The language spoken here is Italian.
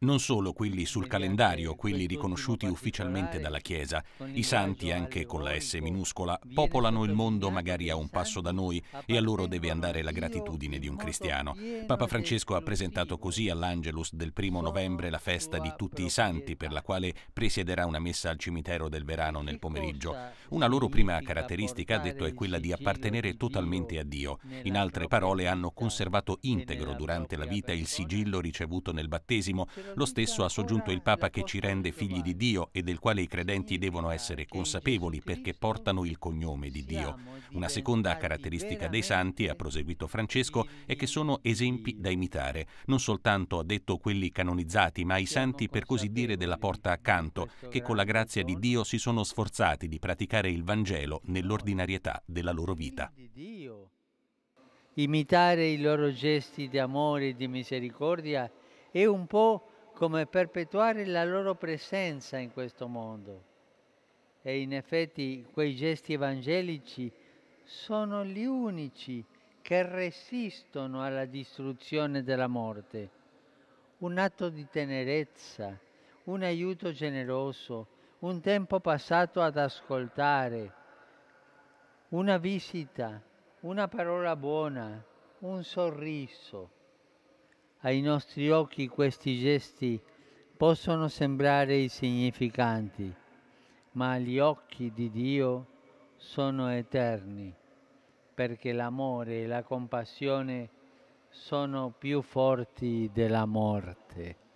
non solo quelli sul calendario, quelli riconosciuti ufficialmente dalla Chiesa. I santi, anche con la S minuscola, popolano il mondo magari a un passo da noi e a loro deve andare la gratitudine di un cristiano. Papa Francesco ha presentato così all'Angelus del primo novembre la festa di tutti i santi, per la quale presiederà una messa al cimitero del Verano nel pomeriggio. Una loro prima caratteristica, ha detto, è quella di appartenere totalmente a Dio. In altre parole, hanno conservato integro durante la vita il sigillo ricevuto nel battesimo lo stesso ha soggiunto il Papa che ci rende figli di Dio e del quale i credenti devono essere consapevoli perché portano il cognome di Dio. Una seconda caratteristica dei santi, ha proseguito Francesco, è che sono esempi da imitare, non soltanto ha detto quelli canonizzati, ma i santi per così dire della porta accanto, che con la grazia di Dio si sono sforzati di praticare il Vangelo nell'ordinarietà della loro vita. Imitare i loro gesti di amore e di misericordia è un po' come perpetuare la loro presenza in questo mondo. E in effetti quei gesti evangelici sono gli unici che resistono alla distruzione della morte. Un atto di tenerezza, un aiuto generoso, un tempo passato ad ascoltare, una visita, una parola buona, un sorriso ai nostri occhi questi gesti possono sembrare insignificanti, ma gli occhi di Dio sono eterni, perché l'amore e la compassione sono più forti della morte.